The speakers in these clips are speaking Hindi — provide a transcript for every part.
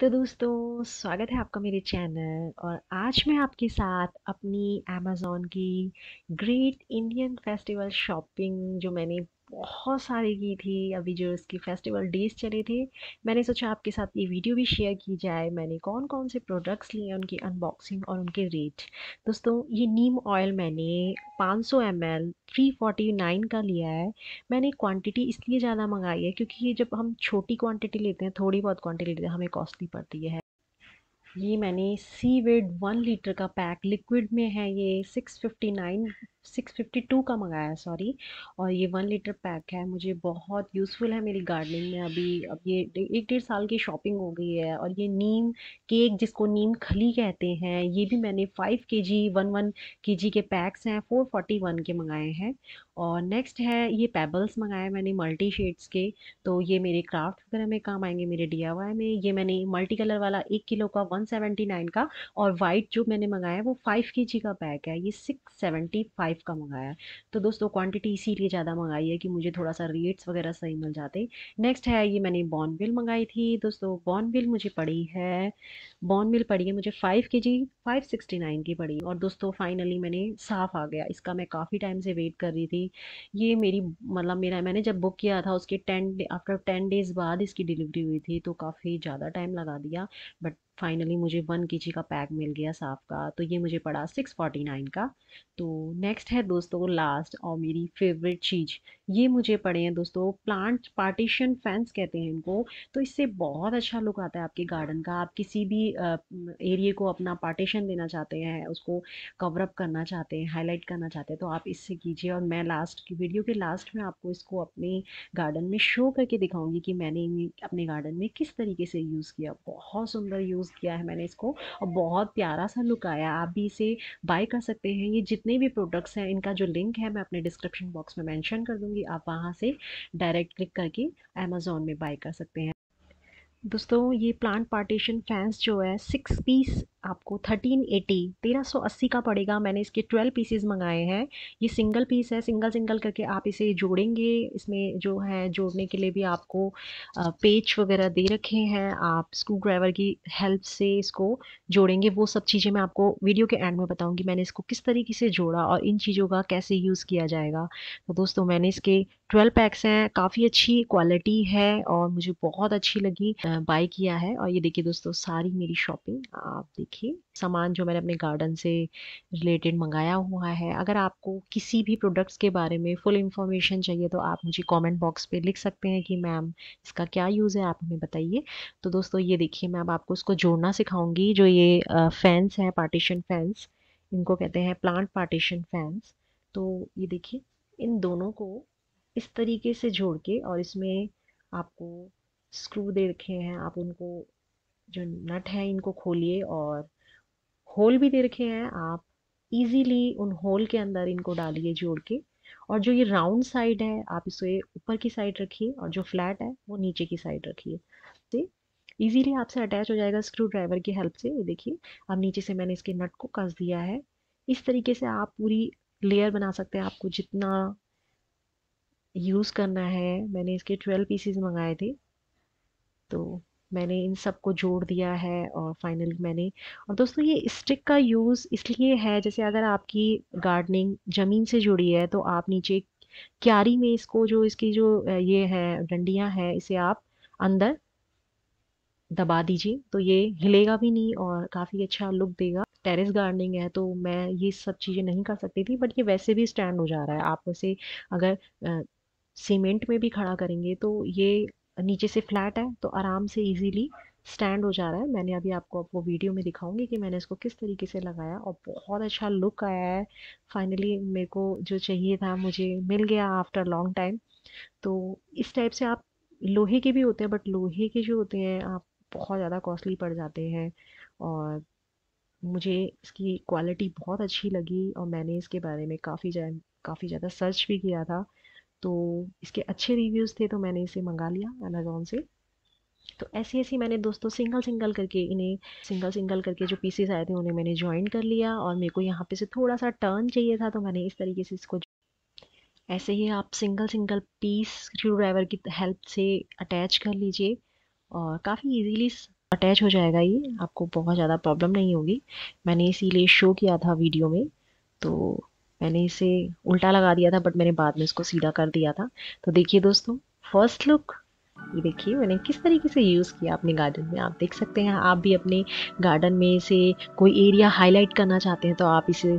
तो दोस्तों स्वागत है आपका मेरे चैनल और आज मैं आपके साथ अपनी अमेज़ोन की ग्रेट इंडियन फेस्टिवल शॉपिंग जो मैंने बहुत सारी की थी अभी जो इसकी फेस्टिवल डेज चली थी मैंने सोचा आपके साथ ये वीडियो भी शेयर की जाए मैंने कौन कौन से प्रोडक्ट्स लिए उनकी अनबॉक्सिंग और उनके रेट दोस्तों ये नीम ऑयल मैंने 500 सौ M L three forty nine का लिया है मैंने क्वांटिटी इसलिए ज़्यादा मंगाई है क्योंकि ये जब हम छोटी क्वान्टिटी लेते हैं थोड़ी बहुत क्वान्टिटी लेते हैं हमें कॉस्टली पड़ती है ये मैंने सी वेड वन लीटर का पैक लिक्विड में है ये six fifty nine six fifty two का मंगाया सॉरी और ये वन लीटर पैक है मुझे बहुत यूज़फुल है मेरी गार्डनिंग में अभी अब ये एक डेढ़ साल की शॉपिंग हो गई है और ये नीम केक जिसको नीम खली कहते हैं ये भी मैंने फाइव के जी वन वन के जी के पैक्स हैं फोर फोर्टी वन के मंगाए हैं और नेक्स्ट है ये पेबल्स मंगाए मैंने मल्टी शेड्स के तो ये मेरे क्राफ्ट वगैरह में काम आएंगे मेरे डी में ये मैंने मल्टी कलर वाला एक किलो का वन सेवेंटी नाइन का और वाइट जो मैंने मंगाया है वो फाइव के जी का पैक है ये सिक्स सेवेंटी फाइव टाइप का मंगाया है तो दोस्तों क्वांटिटी इसीलिए ज़्यादा मंगाई है कि मुझे थोड़ा सा रेट्स वगैरह सही मिल जाते नेक्स्ट है ये मैंने बॉन बिल मंगाई थी दोस्तों बॉन बिल मुझे पड़ी है बॉन मिल पड़ी है मुझे फाइव के जी फाइव सिक्सटी नाइन की पड़ी और दोस्तों फाइनली मैंने साफ़ आ गया इसका मैं काफ़ी टाइम से वेट कर रही थी ये मेरी मतलब मेरा मैंने जब बुक किया था उसके टेन आफ्टर टेन डेज़ बाद इसकी डिलीवरी हुई थी तो काफ़ी ज़्यादा टाइम लगा दिया बट फाइनली मुझे वन के जी का पैक मिल गया साफ़ का तो ये मुझे पड़ा सिक्स फोर्टी नाइन का तो नेक्स्ट है दोस्तों लास्ट और मेरी फेवरेट चीज़ ये मुझे पड़े हैं दोस्तों प्लांट पार्टीशन फैंस कहते हैं इनको तो इससे बहुत अच्छा लुक आता है आपके गार्डन का आप किसी भी एरिए को अपना पार्टीशन देना चाहते हैं उसको कवरअप करना चाहते हैं हाईलाइट करना चाहते हैं तो आप इससे कीजिए और मैं लास्ट की वीडियो के लास्ट में आपको इसको अपने गार्डन में शो करके दिखाऊंगी कि मैंने अपने गार्डन में किस तरीके से यूज़ किया बहुत सुंदर यूज़ यूज़ किया है मैंने इसको और बहुत प्यारा सा लुक आया आप भी इसे बाय कर सकते हैं ये जितने भी प्रोडक्ट्स हैं इनका जो लिंक है मैं अपने डिस्क्रिप्शन बॉक्स में मैंशन कर दूँगी आप वहाँ से डायरेक्ट क्लिक करके अमेज़ोन में बाई कर सकते हैं दोस्तों ये प्लांट पार्टीशन फैंस जो है सिक्स पीस आपको 1380 1380 का पड़ेगा मैंने इसके 12 पीसेज मंगाए हैं ये सिंगल पीस है सिंगल सिंगल करके आप इसे जोड़ेंगे इसमें जो है जोड़ने के लिए भी आपको पेच वगैरह दे रखे हैं आप स्क्रू ड्राइवर की हेल्प से इसको जोड़ेंगे वो सब चीज़ें मैं आपको वीडियो के एंड में बताऊँगी मैंने इसको किस तरीके से जोड़ा और इन चीज़ों का कैसे यूज़ किया जाएगा तो दोस्तों मैंने इसके ट्वेल्व पैक्स हैं काफ़ी अच्छी क्वालिटी है और मुझे बहुत अच्छी लगी बाई किया है और ये देखिए दोस्तों सारी मेरी शॉपिंग आप देखिए रखिए सामान जो मैंने अपने गार्डन से रिलेटेड मंगाया हुआ है अगर आपको किसी भी प्रोडक्ट्स के बारे में फुल इंफॉर्मेशन चाहिए तो आप मुझे कमेंट बॉक्स पे लिख सकते हैं कि मैम इसका क्या यूज़ है आप हमें बताइए तो दोस्तों ये देखिए मैं अब आपको इसको जोड़ना सिखाऊंगी जो ये फैंस हैं पार्टीशन फैंस इनको कहते हैं प्लांट पार्टीशन फैंस तो ये देखिए इन दोनों को इस तरीके से जोड़ के और इसमें आपको स्क्रू दे रखे हैं आप उनको जो नट है इनको खोलिए और होल भी दे रखे हैं आप इजीली उन होल के अंदर इनको डालिए जोड़ के और जो ये राउंड साइड है आप इसे ऊपर की साइड रखिए और जो फ्लैट है वो नीचे की साइड रखिए तो आपसे अटैच हो जाएगा स्क्रू ड्राइवर की हेल्प से ये देखिए अब नीचे से मैंने इसके नट को कस दिया है इस तरीके से आप पूरी लेयर बना सकते हैं आपको जितना यूज़ करना है मैंने इसके ट्वेल्व पीसीज मंगाए थे तो मैंने इन सब को जोड़ दिया है और फाइनली मैंने और दोस्तों ये स्टिक का यूज़ इसलिए है जैसे अगर आपकी गार्डनिंग ज़मीन से जुड़ी है तो आप नीचे क्यारी में इसको जो इसकी जो ये है डंडियाँ हैं इसे आप अंदर दबा दीजिए तो ये हिलेगा भी नहीं और काफ़ी अच्छा लुक देगा टेरेस गार्डनिंग है तो मैं ये सब चीज़ें नहीं कर सकती थी बट ये वैसे भी स्टैंड हो जा रहा है आप उसे अगर सीमेंट में भी खड़ा करेंगे तो ये नीचे से फ्लैट है तो आराम से इजीली स्टैंड हो जा रहा है मैंने अभी आपको आपको वीडियो में दिखाऊंगी कि मैंने इसको किस तरीके से लगाया और बहुत अच्छा लुक आया है फाइनली मेरे को जो चाहिए था मुझे मिल गया आफ्टर लॉन्ग टाइम तो इस टाइप से आप लोहे के भी होते हैं बट लोहे के जो होते हैं आप बहुत ज़्यादा कॉस्टली पड़ जाते हैं और मुझे इसकी क्वालिटी बहुत अच्छी लगी और मैंने इसके बारे में काफ़ी काफ़ी ज़्यादा सर्च भी किया था तो इसके अच्छे रिव्यूज़ थे तो मैंने इसे मंगा लिया अमेज़ोन से तो ऐसी ऐसी मैंने दोस्तों सिंगल सिंगल करके इन्हें सिंगल सिंगल करके जो पीसेस आए थे उन्हें मैंने ज्वाइन कर लिया और मेरे को यहाँ पे से थोड़ा सा टर्न चाहिए था तो मैंने इस तरीके से इसको ऐसे ही आप single single piece screw driver की हेल्प से अटैच कर लीजिए और काफ़ी ईजीली अटैच हो जाएगा ये आपको बहुत ज़्यादा प्रॉब्लम नहीं होगी मैंने इसीलिए शो किया था वीडियो में तो मैंने इसे उल्टा लगा दिया था बट मैंने बाद में इसको सीधा कर दिया था तो देखिए दोस्तों फर्स्ट लुक ये देखिए मैंने किस तरीके से यूज़ किया अपने गार्डन में आप देख सकते हैं आप भी अपने गार्डन में से कोई एरिया हाईलाइट करना चाहते हैं तो आप इसे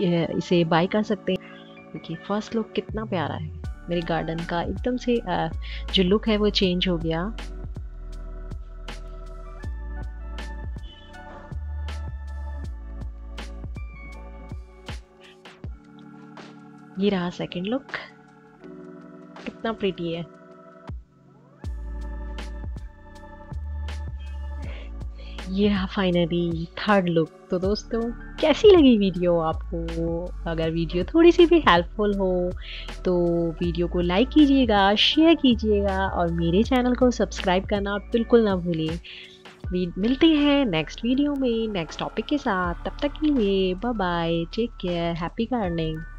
इसे बाय कर सकते हैं देखिए फर्स्ट लुक कितना प्यारा है मेरे गार्डन का एकदम से जो लुक है वो चेंज हो गया ये रहा सेकंड लुक कितना प्रीटी है ये रहा फाइनली थर्ड लुक तो दोस्तों कैसी लगी वीडियो आपको अगर वीडियो थोड़ी सी भी हेल्पफुल हो तो वीडियो को लाइक कीजिएगा शेयर कीजिएगा और मेरे चैनल को सब्सक्राइब करना बिल्कुल ना भूलिए मिलते हैं नेक्स्ट वीडियो में नेक्स्ट टॉपिक के साथ तब तक के लिए bye bye take care happy gardening